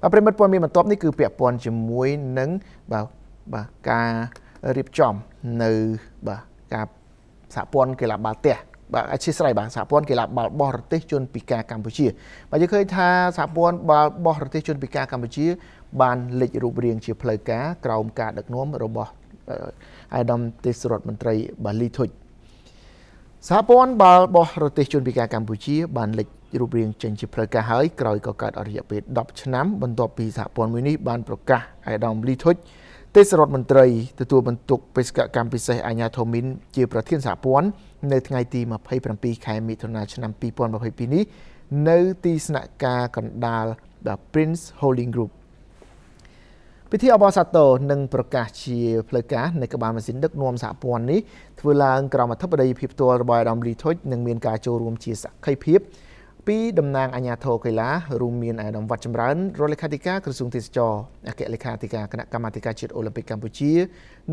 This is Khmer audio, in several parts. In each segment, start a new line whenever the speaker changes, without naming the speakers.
បាទប្រិមិត្តព័ត៌មានបន្ទាប់នេះគឺពាក់ព័ន្ធជាមួយនឹងបាទបាទការរៀបចំនៅបាទការសហព័ន្ធកីឡាបាល់ទះបាទអធិស្ឋានបាទសហព័ន្ធកីឡាបាល់បោះរទេសជនពិការកម្ពុជាបាទយើងឃើញថាសហព័ន្ធបាល់បោះរទេសជនពិការកម្ពុជាបានលេចរូបរាងជាផ្លូវការក្រោមការដឹកនាំរបស់អាយដាមទេសរដ្ឋមន្ត្រីបាលីធុជសហព័ន្ធបាល់បោះរទេសជនពិការកម្ពុជា បានលេចរូបរាងចេញជាផ្លូវការហើយក្រោយក៏កើតអរិយពេល10ឆ្នាំបន្ទាប់ពីសហព័ន្ធមួយនេះបានប្រកាសអៃដាមលីធុចទេសរដ្ឋមន្ត្រីទទួលបន្ទុកបេសកកម្មពិសេសអាញាធូមីនជាប្រធានសហព័ន្ធនៅថ្ងៃទី27ខែមិថុនាឆ្នាំ2022នេះនៅទីស្នាក់ការកណ្ដាល The Prince Holding Group ពិធីអបអរសាទរនឹងប្រកាសជាផ្លូវការនៅក្បាលម៉ាស៊ីនដឹកនាំសហព័ន្ធនេះធ្វើឡើងក្រោមអធិបតីភាពផ្ទាល់របស់អាដាមលីធុចនិងមានការចូលរួម ជាសក្ខីភាពពីតំណាងអាជ្ញាធរកីឡារួមមានអាដាមវត្តចម្រើនរដ្ឋលេខាធិការក្រសួងទេសចរអគ្គលេខាធិការគណៈកម្មាធិការជាតិអូឡ িম্প ិកកម្ពុជា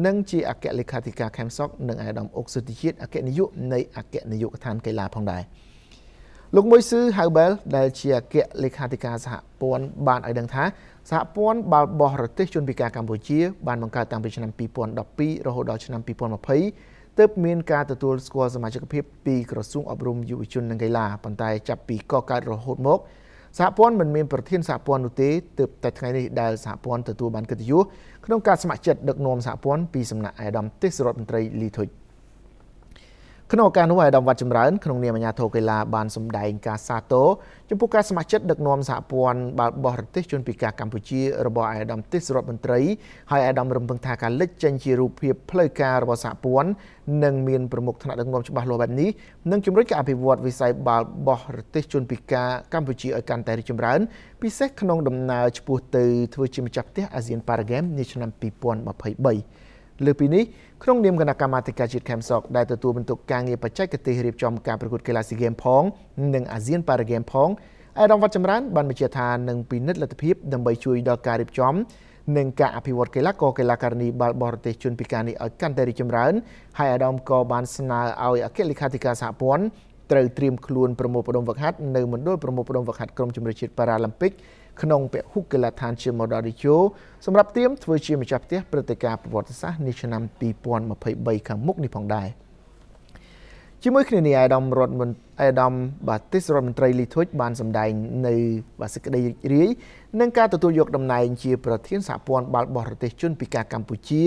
និងជាអគ្គលេខាធិការខេមសុកនិងអាដាមអុកសុតិជាតិអគ្គនាយកនៃអគ្គនាយកដ្ឋានកីឡាផងដែរលោកមួយស៊ឺហៅបែលដែលជាអគ្គលេខាធិការសហព័ន្ធបានឲ្យដឹងថាសហព័ន្ធបាល់បោះរទេសជនពិការកម្ពុជា បានបង្កើតតាំងពីឆ្នាំ2012រហូតដល់ឆ្នាំ2020ទើបមានការទទួលស្គាល់សមាជិកភាពពីក្រសួងអប់រំយុវជននិងកីឡាប៉ុន្តែចាប់ពីកកើតរហូតមកសហព័ន្ធមិនមានប្រធានសហព័ន្ធនោះទេទើបតែថ្ងៃនេះដែលសហព័ន្ធទទួលបានកិត្តិយសក្នុងការស្ម័គ្រចិត្តដឹកនាំសហព័ន្ធពីសំណាក់ឯកឧត្តមទេសរដ្ឋមន្ត្រីលីធុច។ក្នុងឱកាសនោះឯកឧត្តមវត្តចម្រើនក្នុងនាមអាជ្ញាធរកីឡាបានសម្ដែងការសាទរចំពោះការស្ម័គ្រចិត្តដឹកនាំសហព័ន្ធបាល់បោះរទេសជនពិការកម្ពុជារបស់ឯកឧត្តមទេសរដ្ឋមន្ត្រីហើយឯកឧត្តមរំពឹងថាការលេចចេញជារូបភាពផ្លូវការរបស់សហព័ន្ធនិងមានប្រមុខថ្នាក់ដឹកនាំច្បាស់លាស់បែបនេះនឹងជំរុញការអភិវឌ្ឍវិស័យបាល់បោះរទេសជនពិការកម្ពុជាឲ្យកាន់តែរីកចម្រើនពិសេសក្នុង ដំណើរឆ្ពោះទៅធ្វើជាម្ចាស់ផ្ទះអាស៊ានប៉ារ៉ាហ្គេមនាឆ្នាំ2023លើពីនេះក្នុងនាមគណៈកម្មាធិការជាតិខេមសកដែលទទួលបន្ទុកការងារបច្ចេកទេសរៀបចំការប្រកួតកីឡាស៊ីហ្គេមផងនិងអាស៊ានប៉ារ៉ាហ្គេមផងអាយរ៉ាមវត្តចម្រើនបានបញ្ជាក់ថានឹងពិនិត្យលទ្ធភាពដើម្បីជួយដល់ការរៀបចំនិងការអភិវឌ្ឍកីឡាករកីឡាករនីបាល់បរទេសជនពិការនេះឲ្យកាន់តែរីកចម្រើន ហើយអាដាមក៏បានស្នើឲ្យអគ្គលេខាធិការសហព័ន្ធត្រូវត្រៀមខ្លួនប្រមូលផ្ដុំហ្វឹកហាត់នៅមណ្ឌលប្រមូលផ្ដុំហ្វឹកហាត់ក្រុមជម្រើសជាតិប៉ារ៉ាឡឹមពិកក្នុងពហុកីឡដ្ឋានជាមររីជូសម្រាប់ទៀមធ្វើជាម្ចាស់ផ្ទះព្រឹត្តិការណ៍ប្រវត្តិសាស្ត្រនាឆ្នាំ2023ខាងមុខនេះផងដែរជាមួយគ្នានេះឯកឧត្តមរដ្ឋមន្ត្រីឯកឧត្តមបាទទេសរដ្ឋមន្ត្រីលីធុចបាន សម្ដែងនៅបាទសេចក្តីរីករាយនឹងការទទួលយកតំណែងជាប្រធានសហព័ន្ធបាល់បោះប្រទេសជនពិការកម្ពុជា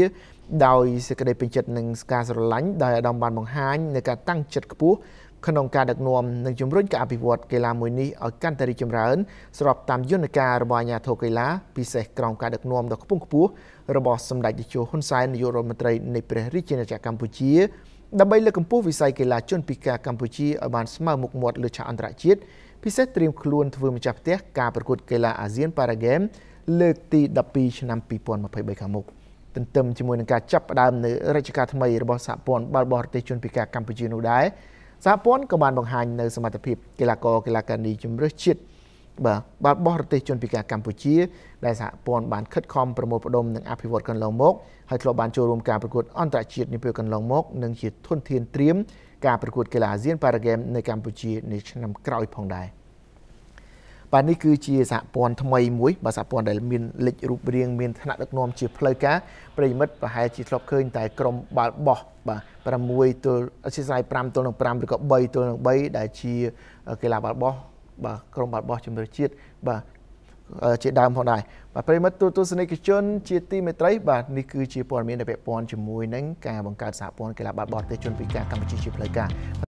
ដោយសេចក្តីពេញចិត្តនឹងការស្រឡាញ់ដែលឯកឧត្តមបានបង្ហាញនៅការតាំងចិត្តខ្ពស់ក្នុងការដឹកនាំនិងជំរុញការអភិវឌ្ឍកីឡាមួយនេះឲ្យកាន់តែរីកចម្រើនស្របតាមយន្តការរបស់អាជ្ញាធរកីឡា ពិសេសក្រោមការដឹកនាំដ៏ខ្ពង់ខ្ពស់របស់សម្ដេចតេជោហ៊ុនសែននាយករដ្ឋមន្ត្រីនៃព្រះរាជាណាចក្រកម្ពុជាដើម្បីលើកកម្ពស់វិស័យកីឡាជនពិការកម្ពុជាឲ្យបានស្មើមុខមាត់លើឆាកអន្តរជាតិពិសេសត្រៀមខ្លួនធ្វើម្ចាស់ផ្ទះការប្រកួតកីឡាអាស៊ានប៉ារ៉ាហ្គេមលើកទី12ឆ្នាំ2023ខាងមុខទន្ទឹមជាមួយនឹងការចាប់ផ្ដើមនៅរជ្ជកាលថ្មីរបស់សហព័ន្ធបាល់បោះប្រទេសជនពិការកម្ពុជានោះដែរសហព័ន្ធក៏បានបង្ហាញនៅសមត្ថភាពកីឡាករកីឡាកានីជំនឿជាតិបាទបាល់បោះរទេសជនពិការកម្ពុជាដែលសហព័ន្ធបានខិតខំប្រមូលផ្ដុំនិងអភិវឌ្ឍកន្លងមកហើយធ្លាប់បានចូលរួមការប្រកួតអន្តរជាតិនាពេលកន្លងមកនិងជាធនធានត្រៀមការប្រកួតកីឡាអាស៊ានប៉ារ៉ាហ្គេមនៅកម្ពុជានាឆ្នាំក្រោយផងដែរបាទនេះគឺជាសហព័ន្ធថ្មីមួយបាទសហព័ន្ធដែលមានលេខរូបរាងមានឋានៈដឹកនាំជាផ្លូវការប្រិមិត្តប្រហែលជាធ្លាប់ឃើញតែក្រុមបាល់បោះបាទ6ទល់អធិស្ស្រ័យ5ទល់នឹង5ឬក៏3ទល់នឹង3ដែលជាកីឡាបាល់បោះបាទក្រុមបាល់បោះជំនឿជាតិបាទជាដើមផងដែរបាទប្រិមិត្តទូទស្សនិកជនជាទីមេត្រីបាទនេះគឺជាព័ត៌មានដែលពាក់ព័ន្ធជាមួយនឹងការបង្កើតសហព័ន្ធកីឡាបាល់បោះប្រទេសជនពិការកម្ពុជាជាផ្លូវការ